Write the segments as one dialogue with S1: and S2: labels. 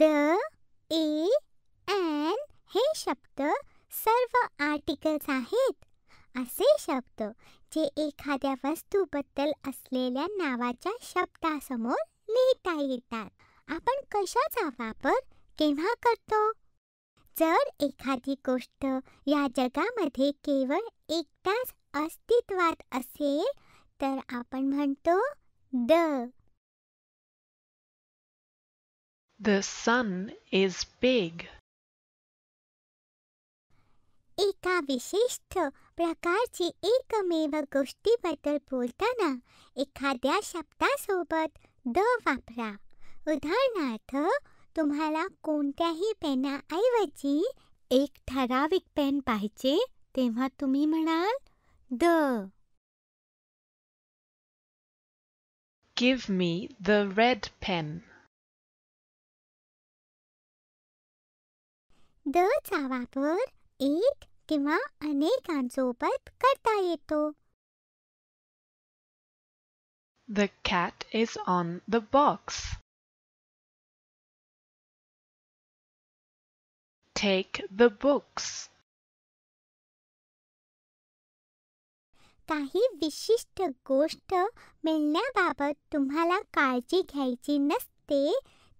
S1: The A N हे शब्द सर्व articles आहेत असे शब्द जे एखाद्या वस्तूबद्दल असलेल्या नावाच्या शब्दासमोर लिहिता येतात आपण कशाचा वापर केव्हा करतो जर एखादी गोष्ट या जगामध्ये केवळ एकटाच अस्तित्वात असेल तर आपण म्हणतो the
S2: The sun is big.
S1: एका विशिष्ट प्रकारची एकमेव गोष्टीबद्दल बोलताना एखाद्या शब्दासोबत द वापरा उदाहरणार्थ तुम्हाला कोणत्याही पेनाऐवजी एक ठराविक पेन पाहिजे तेव्हा तुम्ही म्हणाल the
S2: Give me the red pen. दचा वापर एक किंवा अनेकांसोबत करता येतो The cat is on the box. Take the books.
S1: काही विशिष्ट गोष्ट मिळण्याबाबत तुम्हाला काळजी घ्यायची नसते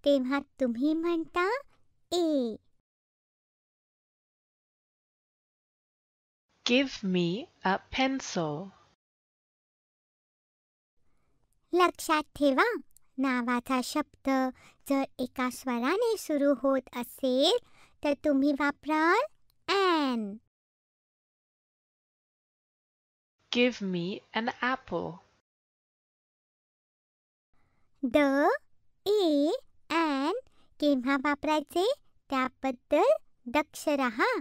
S1: तेव्हा तुम्ही म्हणता ए Give me a pencil. लक्षात ठेवा नावाचा शब्द जर एका स्वराने सुरू होत असेल तर तुम्ही वापराल an give me an apple the a an केव्हा वापरायचे त्याबद्दल दक्ष रहा